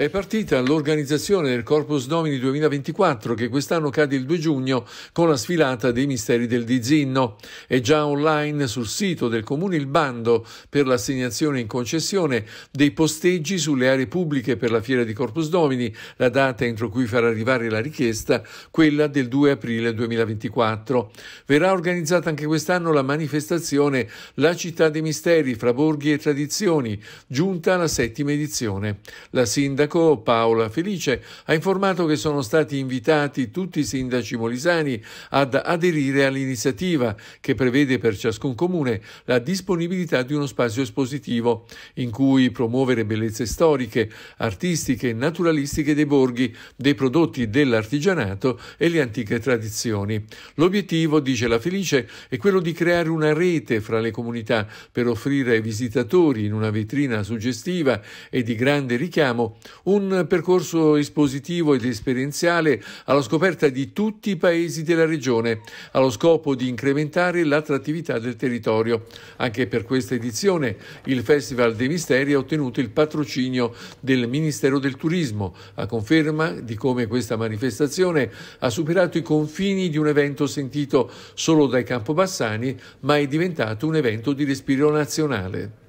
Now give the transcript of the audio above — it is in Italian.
È partita l'organizzazione del Corpus Domini 2024 che quest'anno cade il 2 giugno con la sfilata dei misteri del Dizinno. È già online sul sito del Comune il bando per l'assegnazione in concessione dei posteggi sulle aree pubbliche per la fiera di Corpus Domini, la data entro cui farà arrivare la richiesta, quella del 2 aprile 2024. Verrà organizzata anche quest'anno la manifestazione La città dei misteri fra borghi e tradizioni, giunta alla settima edizione. La sindaca sindaco Paola Felice ha informato che sono stati invitati tutti i sindaci molisani ad aderire all'iniziativa che prevede per ciascun comune la disponibilità di uno spazio espositivo in cui promuovere bellezze storiche, artistiche e naturalistiche dei borghi, dei prodotti dell'artigianato e le antiche tradizioni. L'obiettivo, dice la Felice, è quello di creare una rete fra le comunità per offrire ai visitatori in una vetrina suggestiva e di grande richiamo un percorso espositivo ed esperienziale alla scoperta di tutti i paesi della regione, allo scopo di incrementare l'attrattività del territorio. Anche per questa edizione il Festival dei Misteri ha ottenuto il patrocinio del Ministero del Turismo, a conferma di come questa manifestazione ha superato i confini di un evento sentito solo dai Campobassani, ma è diventato un evento di respiro nazionale.